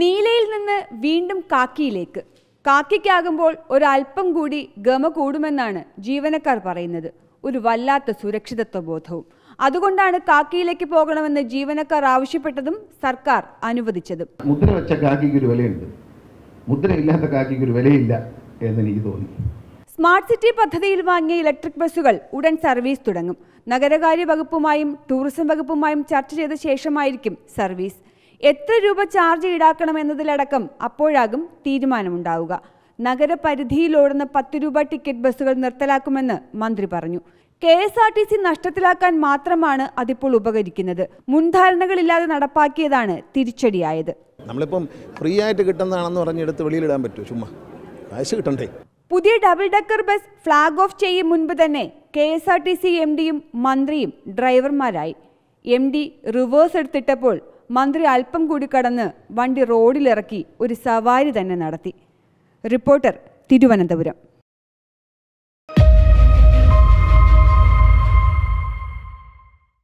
നീലയിൽ നിന്ന് വീണ്ടും കാക്കിയിലേക്ക് കാക്കിക്കാകുമ്പോൾ ഒരല്പം കൂടി ഗമ കൂടുമെന്നാണ് ജീവനക്കാർ പറയുന്നത് ഒരു വല്ലാത്ത സുരക്ഷിതത്വ ബോധവും അതുകൊണ്ടാണ് കാക്കിയിലേക്ക് പോകണമെന്ന് ജീവനക്കാർ ആവശ്യപ്പെട്ടതും സർക്കാർ അനുവദിച്ചതും മുദ്ര വെച്ച കാക്കിക്ക് ഒരു വിലയുണ്ട് മുദ്രയില്ലാത്ത കാക്കിക്ക് ഒരു വിലയില്ല എന്ന് എനിക്ക് തോന്നി സ്മാർട്ട് സിറ്റി പദ്ധതിയിൽ വാങ്ങിയ ഇലക്ട്രിക് ബസ്സുകൾ ഉടൻ സർവീസ് തുടങ്ങും നഗരകാര്യ വകുപ്പുമായും ടൂറിസം വകുപ്പുമായും ചർച്ച ചെയ്ത ശേഷമായിരിക്കും സർവീസ് എത്ര രൂപ ചാർജ് എന്നതിലടക്കം അപ്പോഴാകും തീരുമാനമുണ്ടാവുക നഗരപരിധിയിലോടുന്ന പത്ത് രൂപ ടിക്കറ്റ് ബസ്സുകൾ നിർത്തലാക്കുമെന്ന് മന്ത്രി പറഞ്ഞു K S R T C നഷ്ടത്തിലാക്കാൻ മാത്രമാണ് അതിപ്പോൾ ഉപകരിക്കുന്നത് മുൻധാരണകളില്ലാതെ നടപ്പാക്കിയതാണ് തിരിച്ചടിയായത് നമ്മളിപ്പം ഫ്രീ ആയിട്ട് കിട്ടുന്നതാണെന്ന് പറഞ്ഞെടുത്ത് വെളിയിലിടാൻ പറ്റും ചുമ്മാ കാശ് കിട്ടണ്ടേ പുതിയ double decker bus flag off ചെയ്യും മുൻപ് തന്നെ K S R T C M ഡിയും മന്ത്രിയും ഡ്രൈവർമാരായി എം ഡി റിവേഴ്സ് എടുത്തിട്ടപ്പോൾ മന്ത്രി അല്പം കൂടി കടന്ന് വണ്ടി റോഡിലിറക്കി ഒരു സവാരി തന്നെ നടത്തി റിപ്പോർട്ടർ തിരുവനന്തപുരം